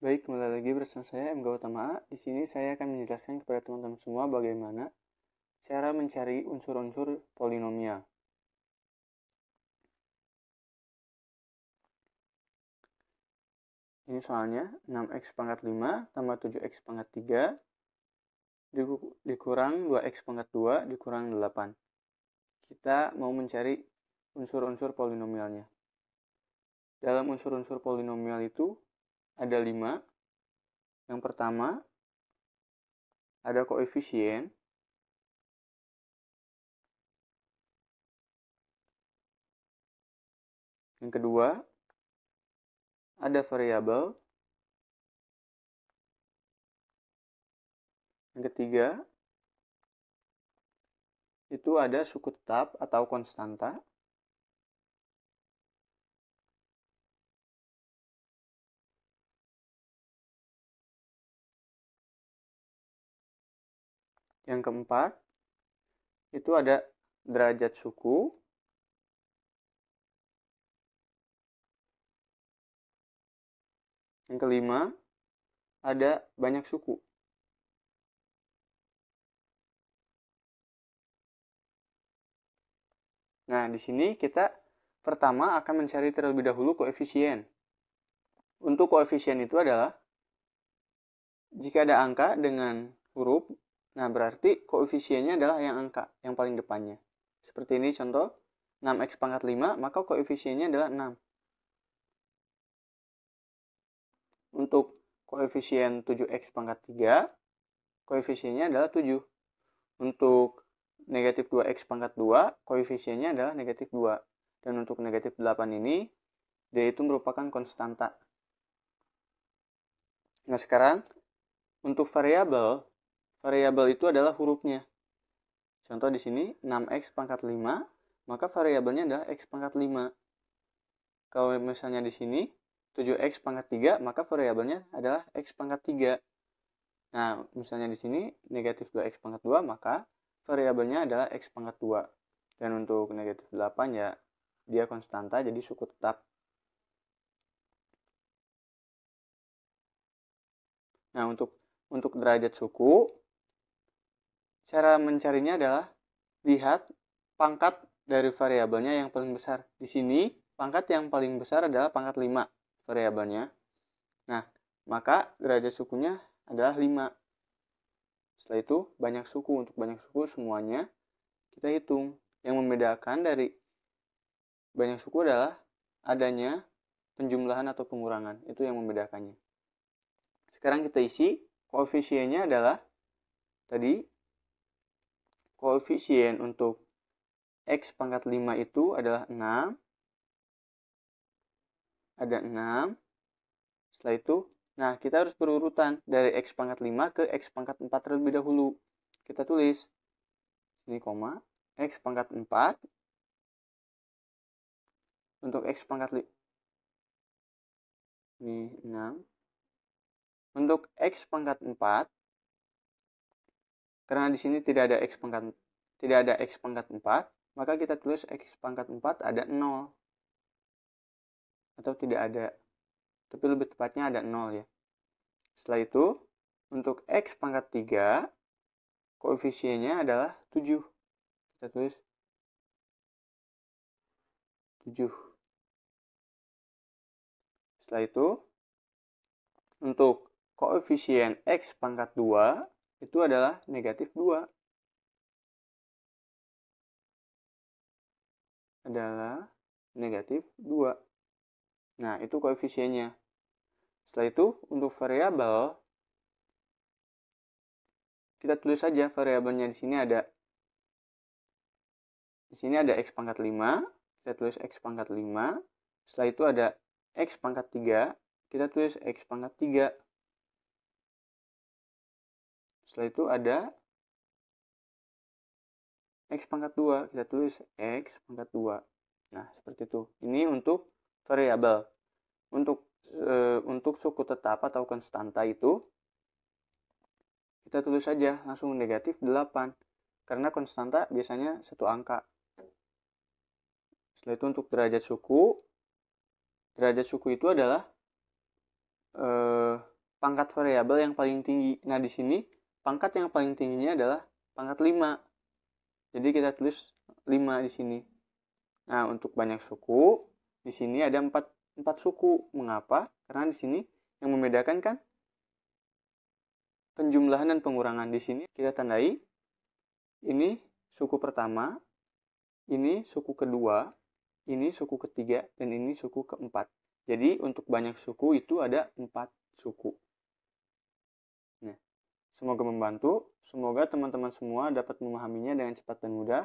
Baik, kembali lagi bersama saya M. Gautama. Di sini saya akan menjelaskan kepada teman-teman semua bagaimana cara mencari unsur-unsur polinomial. Ini soalnya 6x pangkat 5 tambah 7x pangkat 3 dikurang 2x pangkat 2 dikurang 8. Kita mau mencari unsur-unsur polinomialnya. Dalam unsur-unsur polinomial itu ada lima. Yang pertama, ada koefisien. Yang kedua, ada variabel. Yang ketiga, itu ada suku tetap atau konstanta. Yang keempat, itu ada derajat suku. Yang kelima, ada banyak suku. Nah, di sini kita pertama akan mencari terlebih dahulu koefisien. Untuk koefisien itu adalah jika ada angka dengan huruf Nah, berarti koefisiennya adalah yang angka, yang paling depannya. Seperti ini contoh, 6x pangkat 5, maka koefisiennya adalah 6. Untuk koefisien 7x pangkat 3, koefisiennya adalah 7. Untuk negatif 2x pangkat 2, koefisiennya adalah negatif 2. Dan untuk negatif 8 ini, dia itu merupakan konstanta. Nah, sekarang untuk variabel variabel itu adalah hurufnya. Contoh di sini 6x pangkat 5, maka variabelnya adalah x pangkat 5. Kalau misalnya di sini 7x pangkat 3, maka variabelnya adalah x pangkat 3. Nah, misalnya di sini negatif 2x pangkat 2, maka variabelnya adalah x pangkat 2. Dan untuk negatif 8 ya, dia konstanta jadi suku tetap. Nah, untuk untuk derajat suku, Cara mencarinya adalah lihat pangkat dari variabelnya yang paling besar. Di sini pangkat yang paling besar adalah pangkat 5 variabelnya. Nah, maka derajat sukunya adalah 5. Setelah itu banyak suku. Untuk banyak suku semuanya kita hitung. Yang membedakan dari banyak suku adalah adanya penjumlahan atau pengurangan. Itu yang membedakannya. Sekarang kita isi koefisiennya adalah tadi koefisien untuk X pangkat 5 itu adalah 6. Ada 6. Setelah itu, nah kita harus berurutan dari X pangkat 5 ke X pangkat 4 terlebih dahulu. Kita tulis. Ini koma. X pangkat 4. Untuk X pangkat 5. Ini 6. Untuk X pangkat 4, karena di sini tidak ada x pangkat tidak ada x pangkat 4, maka kita tulis x pangkat 4 ada 0. Atau tidak ada. Tapi lebih tepatnya ada 0 ya. Setelah itu, untuk x pangkat 3, koefisiennya adalah 7. Kita tulis 7. Setelah itu, untuk koefisien x pangkat 2, itu adalah negatif 2. Adalah negatif 2. Nah, itu koefisiennya. Setelah itu, untuk variabel, kita tulis saja variabelnya di sini ada di sini ada x pangkat 5, kita tulis x pangkat 5. Setelah itu ada x pangkat 3, kita tulis x pangkat 3. Setelah itu ada X pangkat 2. Kita tulis X pangkat 2. Nah, seperti itu. Ini untuk variabel. Untuk e, untuk suku tetap atau konstanta itu, kita tulis saja langsung negatif 8. Karena konstanta biasanya satu angka. Setelah itu untuk derajat suku, derajat suku itu adalah e, pangkat variabel yang paling tinggi. Nah, di sini pangkat yang paling tingginya adalah pangkat 5. Jadi kita tulis 5 di sini. Nah, untuk banyak suku, di sini ada 4, 4 suku. Mengapa? Karena di sini yang membedakan kan penjumlahan dan pengurangan. Di sini kita tandai ini suku pertama, ini suku kedua, ini suku ketiga, dan ini suku keempat. Jadi untuk banyak suku itu ada 4 suku. Semoga membantu, semoga teman-teman semua dapat memahaminya dengan cepat dan mudah.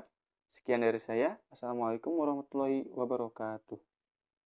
Sekian dari saya. Assalamualaikum warahmatullahi wabarakatuh.